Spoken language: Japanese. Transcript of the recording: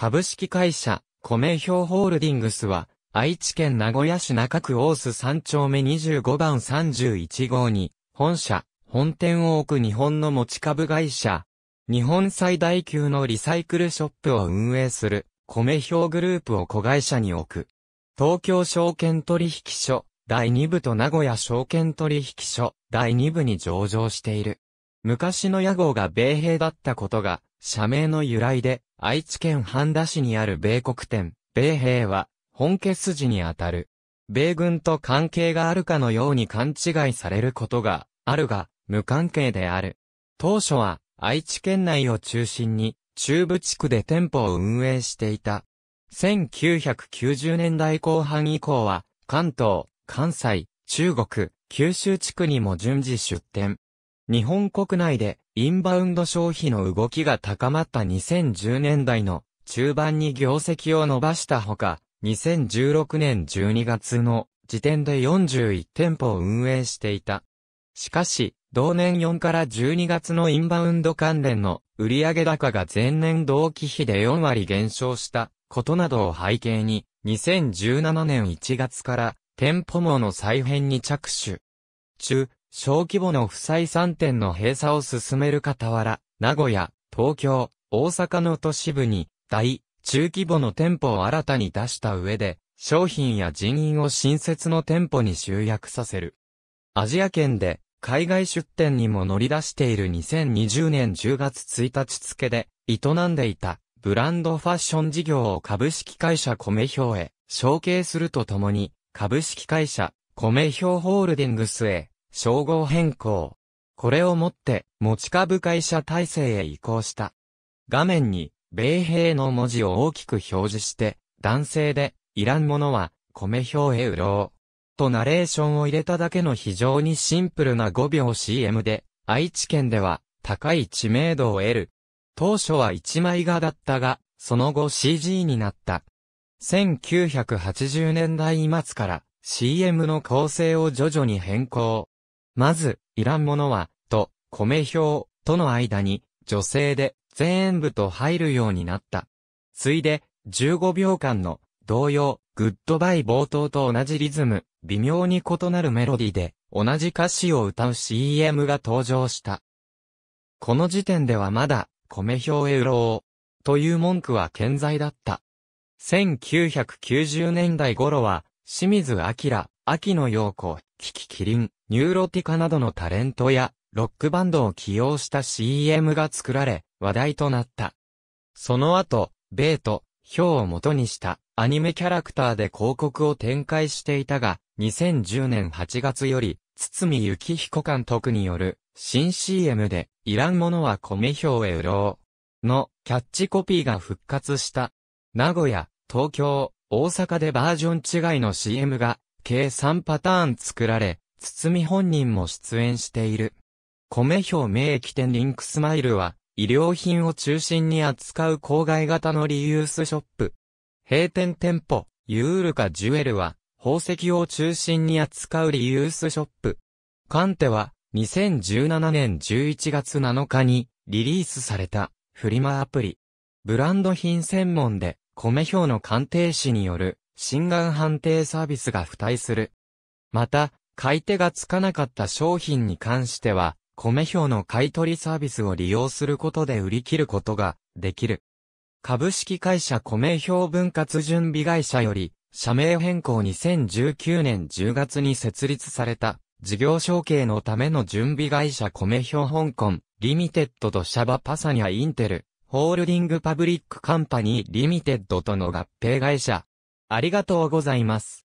株式会社、米表ホールディングスは、愛知県名古屋市中区大須三丁目25番31号に、本社、本店を置く日本の持ち株会社、日本最大級のリサイクルショップを運営する、米表グループを子会社に置く。東京証券取引所、第2部と名古屋証券取引所、第2部に上場している。昔の屋号が米兵だったことが、社名の由来で、愛知県半田市にある米国店、米兵は、本家筋にあたる。米軍と関係があるかのように勘違いされることがあるが、無関係である。当初は、愛知県内を中心に、中部地区で店舗を運営していた。1990年代後半以降は、関東、関西、中国、九州地区にも順次出店。日本国内でインバウンド消費の動きが高まった2010年代の中盤に業績を伸ばしたほか、2016年12月の時点で41店舗を運営していた。しかし、同年4から12月のインバウンド関連の売上高が前年同期比で4割減少したことなどを背景に、2017年1月から店舗網の再編に着手。中、小規模の不採算店の閉鎖を進める傍ら、名古屋、東京、大阪の都市部に、大、中規模の店舗を新たに出した上で、商品や人員を新設の店舗に集約させる。アジア圏で、海外出店にも乗り出している2020年10月1日付で、営んでいた、ブランドファッション事業を株式会社米表へ、承継するとともに、株式会社、米表ホールディングスへ、称号変更。これをもって、持ち株会社体制へ移行した。画面に、米兵の文字を大きく表示して、男性で、いらんものは、米表へ売ろう。とナレーションを入れただけの非常にシンプルな5秒 CM で、愛知県では、高い知名度を得る。当初は一枚画だったが、その後 CG になった。1980年代末から CM の構成を徐々に変更。まず、いらんものは、と、米表、との間に、女性で、全部と入るようになった。ついで、15秒間の、同様、グッドバイ冒頭と同じリズム、微妙に異なるメロディで、同じ歌詞を歌う CM が登場した。この時点ではまだ、米表へうろう、という文句は健在だった。1990年代頃は、清水明、秋野陽子、キキキリン、ニューロティカなどのタレントや、ロックバンドを起用した CM が作られ、話題となった。その後、ベート、ヒョウを元にしたアニメキャラクターで広告を展開していたが、2010年8月より、堤幸彦監督による新 CM で、いらんものは米ヒョウへ売ろう。のキャッチコピーが復活した。名古屋、東京、大阪でバージョン違いの CM が計3パターン作られ、堤本人も出演している。米表名駅店リンクスマイルは、医療品を中心に扱う郊外型のリユースショップ。閉店店舗、ユールカジュエルは、宝石を中心に扱うリユースショップ。カンテは、2017年11月7日にリリースされたフリマアプリ。ブランド品専門で、米表の鑑定士による心眼判定サービスが付帯する。また、買い手がつかなかった商品に関しては、米表の買取サービスを利用することで売り切ることができる。株式会社米表分割準備会社より、社名変更2019年10月に設立された、事業承継のための準備会社米表香港、リミテッドとシャバパサニャインテル、ホールディングパブリックカンパニーリミテッドとの合併会社、ありがとうございます。